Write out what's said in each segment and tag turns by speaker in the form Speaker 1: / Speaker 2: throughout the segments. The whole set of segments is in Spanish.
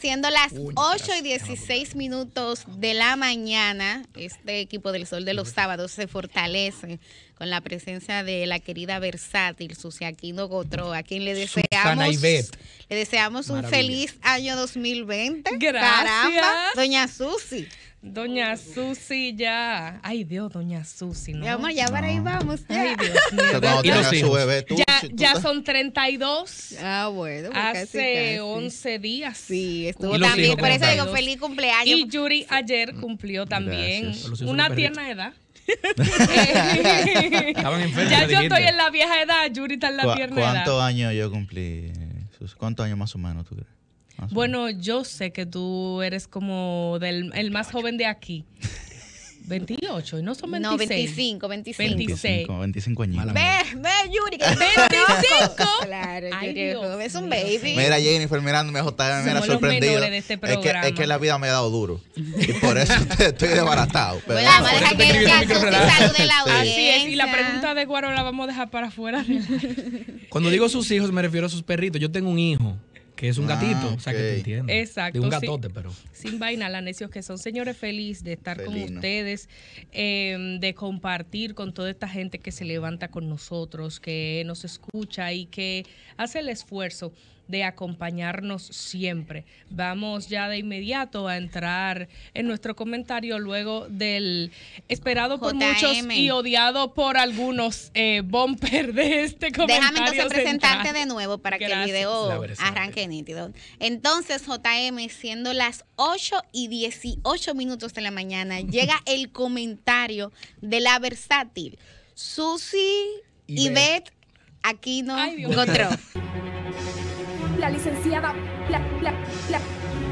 Speaker 1: siendo las 8 y 16 minutos de la mañana, este equipo del Sol de los Sábados se fortalece con la presencia de la querida Versátil, Aquino Gotro, a quien le deseamos, le deseamos un feliz año 2020. Gracias. Caramba, doña Susi. Doña Susi ya. Ay, Dios, Doña Susi. ¿no? Ya, ya para ahí vamos. Ya. ¿Y los ya, son 32. Ah, bueno. Hace casi, 11 días. Sí, estuvo también. por eso digo, feliz cumpleaños. Y Yuri ayer cumplió también una tierna edad. Ya yo estoy en la vieja edad, Yuri está en la tierna edad. ¿Cuántos años yo cumplí? ¿Cuántos años más o menos tú crees? Bueno, yo sé que tú eres como el más joven de aquí. 28, no son 26. No, 25, 25. 25, 25 años. Ve, ve, Yuri, que 25. claro, Ay, es un baby. Mira, Jennifer, mirándome, me mirando, sorprendido. Este es, que, es que la vida me ha dado duro. Y por eso estoy desbaratado. Pero pues a dejar que Así es, y la pregunta de Guaro la vamos a dejar para afuera. Cuando digo sus hijos, me refiero a sus perritos. Yo tengo un hijo que es un ah, gatito, o sea que te entiendo. Exacto. De un gatote, pero. Sin vaina, la necios que son. Señores, feliz de estar con ustedes, em, de compartir con toda esta gente que se levanta con nosotros, que nos escucha y que hace el esfuerzo de acompañarnos siempre. Vamos ya de inmediato a entrar en nuestro comentario luego del esperado por muchos y odiado por algunos eh, bumper de este comentario. Déjame entonces presentarte de nuevo para que el video arranque nítido. Entonces, JM, siendo las 8 y 18 minutos de la mañana, llega el comentario de la versátil. Susi aquí nos encontró la licenciada, la, la, la,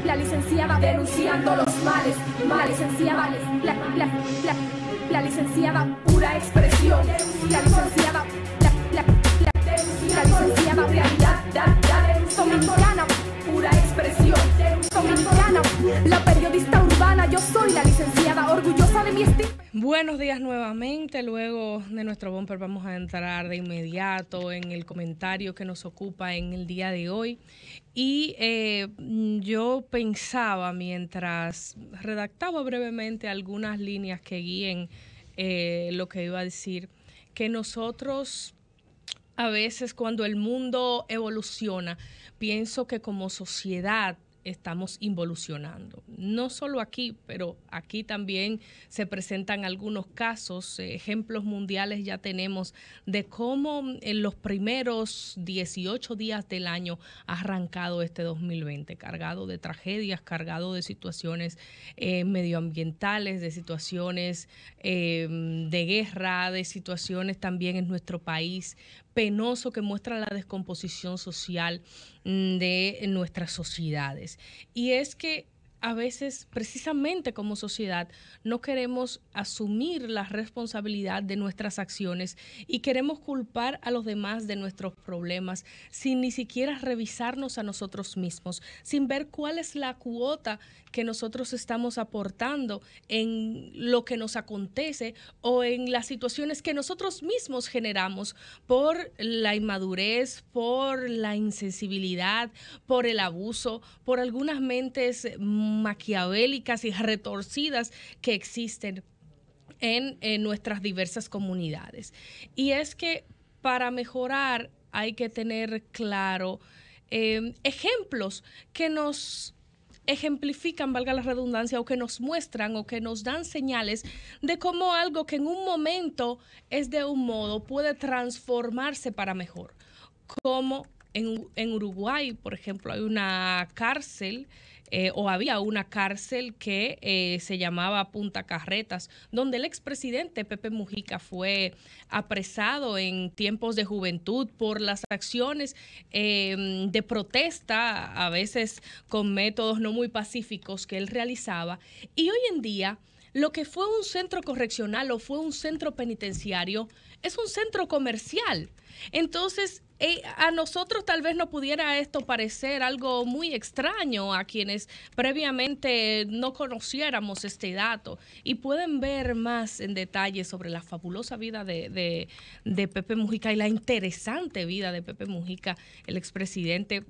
Speaker 1: la licenciada denunciando los males, la licenciada, la, la, la, la licenciada pura expresión, la licenciada, la, la, la, la licenciada realidad, dominicana, pura expresión, dominicana, la periodista urbana, yo soy este. Buenos días nuevamente. Luego de nuestro bumper vamos a entrar de inmediato en el comentario que nos ocupa en el día de hoy. Y eh, yo pensaba mientras redactaba brevemente algunas líneas que guíen eh, lo que iba a decir, que nosotros a veces cuando el mundo evoluciona, pienso que como sociedad estamos involucionando. No solo aquí, pero aquí también se presentan algunos casos, eh, ejemplos mundiales ya tenemos de cómo mm, en los primeros 18 días del año ha arrancado este 2020, cargado de tragedias, cargado de situaciones eh, medioambientales, de situaciones eh, de guerra, de situaciones también en nuestro país penoso que muestra la descomposición social mm, de nuestras sociedades. Y es que a veces, precisamente como sociedad, no queremos asumir la responsabilidad de nuestras acciones y queremos culpar a los demás de nuestros problemas sin ni siquiera revisarnos a nosotros mismos, sin ver cuál es la cuota que nosotros estamos aportando en lo que nos acontece o en las situaciones que nosotros mismos generamos por la inmadurez, por la insensibilidad, por el abuso, por algunas mentes maquiavélicas y retorcidas que existen en, nuestras diversas comunidades. Y es que para mejorar hay que tener claro em, ejemplos que nos ejemplifican, valga la redundancia, o que nos muestran o que nos dan señales de cómo algo que en un momento es de un modo puede transformarse para mejor, como en, Uruguay, por ejemplo, hay una cárcel eh, o había una cárcel que eh, se llamaba Punta Carretas, donde el expresidente Pepe Mujica fue apresado en tiempos de juventud por las acciones em, de protesta, a veces con métodos no muy pacíficos que él realizaba. Y hoy en día, lo que fue un centro correccional o fue un centro penitenciario es un centro comercial. Entonces, eh, a nosotros tal vez no pudiera esto parecer algo muy extraño a quienes previamente no conociéramos este dato y pueden ver más en detalle sobre la fabulosa vida de, Pepe Mujica y la interesante vida de Pepe Mujica, el expresidente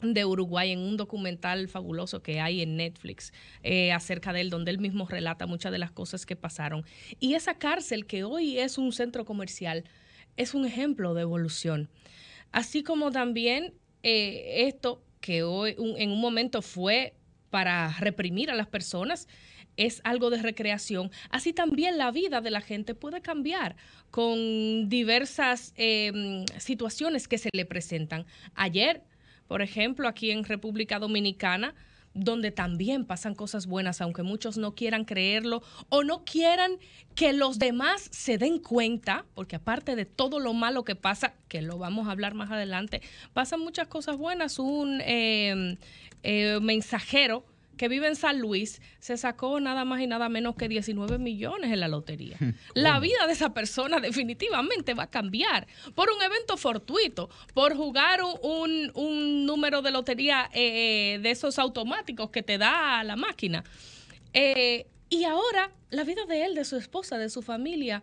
Speaker 1: de Uruguay en un documental fabuloso que hay en Netflix eh, acerca de él, donde él mismo relata muchas de las cosas que pasaron. Y esa cárcel que hoy es un centro comercial es un ejemplo de evolución así como también eh, esto que hoy en un momento fue para reprimir a las personas, es algo de recreación. Así también la vida de la gente puede cambiar con diversas em, situaciones que se le presentan. Ayer, por ejemplo, aquí en República Dominicana, donde también pasan cosas buenas, aunque muchos no quieran creerlo o no quieran que los demás se den cuenta, porque aparte de todo lo malo que pasa, que lo vamos a hablar más adelante, pasan muchas cosas buenas. Un eh, eh, mensajero que vive en San Luis, se sacó nada más y nada menos que 19 millones en la lotería. Oh. La vida de esa persona definitivamente va a cambiar por un evento fortuito, por jugar un, número de lotería eh, de esos automáticos que te da la máquina. Eh, y ahora la vida de él, de su esposa, de su familia,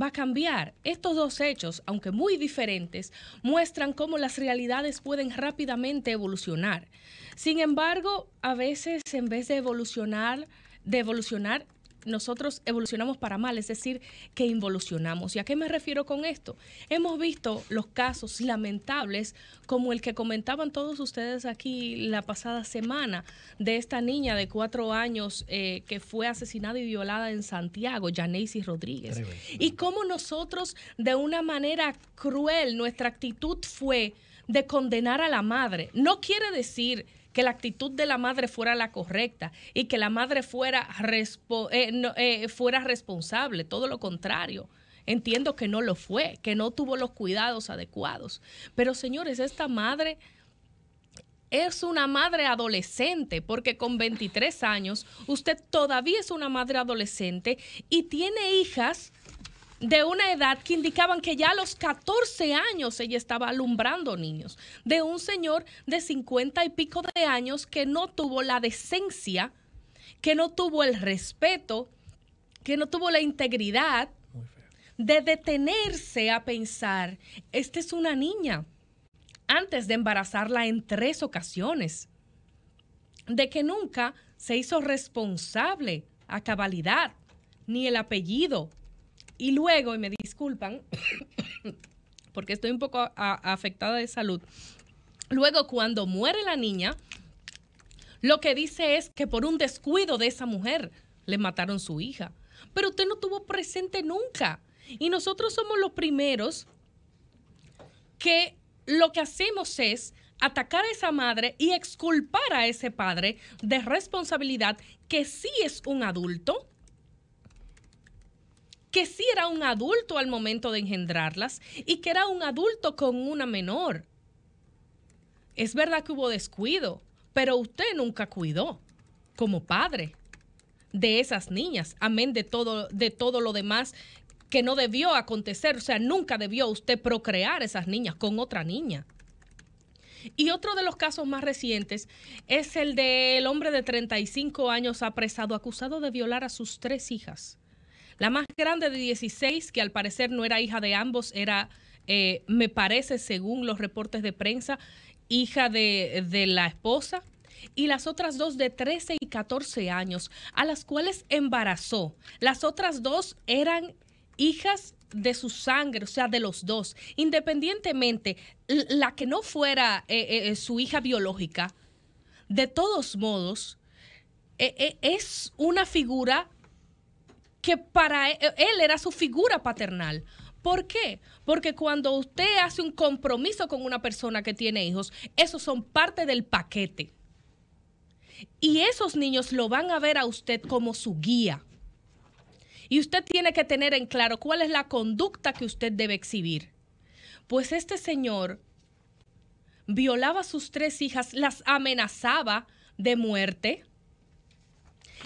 Speaker 1: va a cambiar. Estos dos hechos, aunque muy diferentes, muestran cómo las realidades pueden rápidamente evolucionar. Sin embargo, a veces en vez de evolucionar, de evolucionar, nosotros evolucionamos para mal, es decir, que involucionamos. ¿Y a qué me refiero con esto? Hemos visto los casos lamentables como el que comentaban todos ustedes aquí la pasada semana de esta niña de cuatro años eh, que fue asesinada y violada en Santiago, Janeisi Rodríguez. Y cómo nosotros de una manera cruel, nuestra actitud fue de condenar a la madre. No quiere decir que la actitud de la madre fuera la correcta y que la madre fuera, eh, eh, fuera responsable, todo lo contrario. Entiendo que no lo fue, que no tuvo los cuidados adecuados. Pero señores, esta madre es una madre adolescente, porque con 23 años usted todavía es una madre adolescente y tiene hijas de una edad que indicaban que ya a los 14 años ella estaba alumbrando niños, de un señor de 50 y pico de años que no tuvo la decencia, que no tuvo el respeto, que no tuvo la integridad de detenerse a pensar, esta es una niña, antes de embarazarla en tres ocasiones, de que nunca se hizo responsable a cabalidad, ni el apellido, y luego, y me disculpan, porque estoy un poco afectada de salud, luego cuando muere la niña, lo que dice es que por un descuido de esa mujer le mataron su hija. Pero usted no tuvo presente nunca. Y nosotros somos los primeros que lo que hacemos es atacar a esa madre y exculpar a ese padre de responsabilidad que sí es un adulto, que sí era un adulto al momento de engendrarlas y que era un adulto con una menor. Es verdad que hubo descuido, pero usted nunca cuidó como padre de esas niñas, amén de todo, de todo lo demás que no debió acontecer, o sea, nunca debió usted procrear esas niñas con otra niña. Y otro de los casos más recientes es el del hombre de 35 años apresado, acusado de violar a sus tres hijas. La más grande de 16, que al parecer no era hija de ambos, era, eh, me parece, según los reportes de prensa, hija de, de la esposa, y las otras dos de 13 y 14 años, a las cuales embarazó. Las otras dos eran hijas de su sangre, o sea, de los dos. Independientemente, la que no fuera eh, eh, su hija biológica, de todos modos, es una figura que para e, él, era su figura paternal. ¿Por qué? Porque cuando usted hace un compromiso con una persona que tiene hijos, esos son parte del paquete. Y esos niños lo van a ver a usted como su guía. Y usted tiene que tener en claro cuál es la conducta que usted debe exhibir. Pues este señor violaba a sus tres hijas, las amenazaba de muerte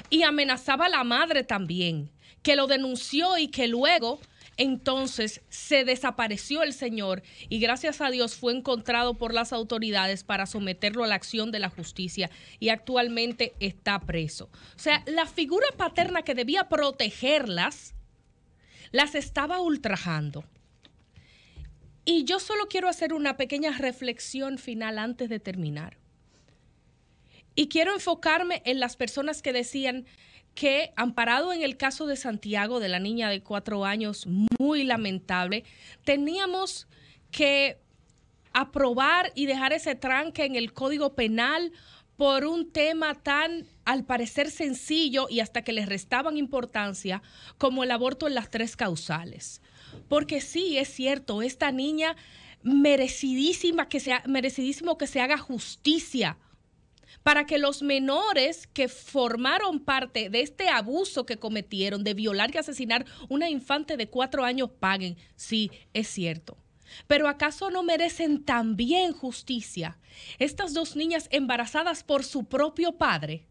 Speaker 1: y amenazaba a la madre también que lo denunció y que luego entonces se desapareció el señor y gracias a Dios fue encontrado por las autoridades para someterlo a la acción de la justicia y actualmente está preso. O sea, la figura paterna que debía protegerlas las estaba ultrajando. Y yo solo quiero hacer una pequeña reflexión final antes de terminar. Y quiero enfocarme en las personas que decían que, amparado en el caso de Santiago, de la niña de cuatro años, muy lamentable, teníamos que aprobar y dejar ese tranque en el Código Penal por un tema tan, al parecer, sencillo y hasta que les restaban importancia, como el aborto en las tres causales. Porque sí, es cierto, esta niña merecidísima que merecidísimo que se haga justicia para que los menores que formaron parte de este abuso que cometieron de violar y asesinar una infante de cuatro años paguen. Sí, es cierto. Pero ¿acaso no merecen también justicia estas dos niñas embarazadas por su propio padre?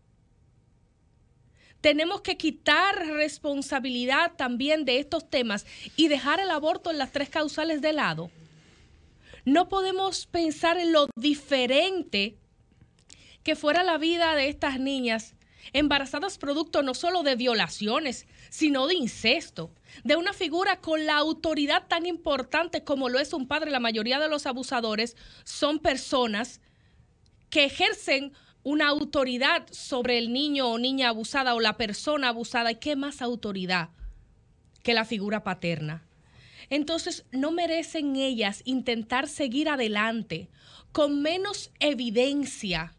Speaker 1: Tenemos que quitar responsabilidad también de estos temas y dejar el aborto en las tres causales de lado. No podemos pensar en lo diferente que fuera la vida de estas niñas embarazadas producto no solo de violaciones, sino de incesto, de una figura con la autoridad tan importante como lo es un padre. La mayoría de los abusadores son personas que ejercen una autoridad sobre el niño o niña abusada o la persona abusada. ¿Y qué más autoridad que la figura paterna? Entonces, no merecen ellas intentar seguir adelante con menos evidencia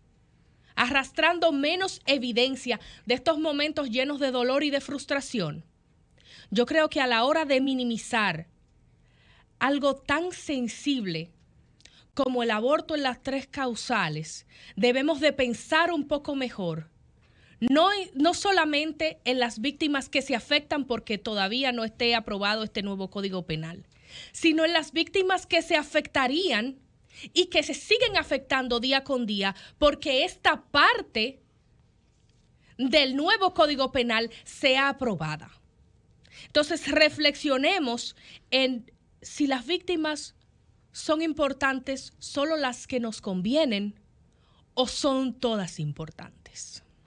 Speaker 1: arrastrando menos evidencia de estos momentos llenos de dolor y de frustración? Yo creo que a la hora de minimizar algo tan sensible como el aborto en las tres causales, debemos de pensar un poco mejor. No, no, solamente en las víctimas que se afectan porque todavía no esté aprobado este nuevo código penal, sino en las víctimas que se afectarían y que se siguen afectando día con día porque esta parte del nuevo Código Penal sea aprobada. Entonces, reflexionemos en si las víctimas son importantes solo las que nos convienen o son todas importantes.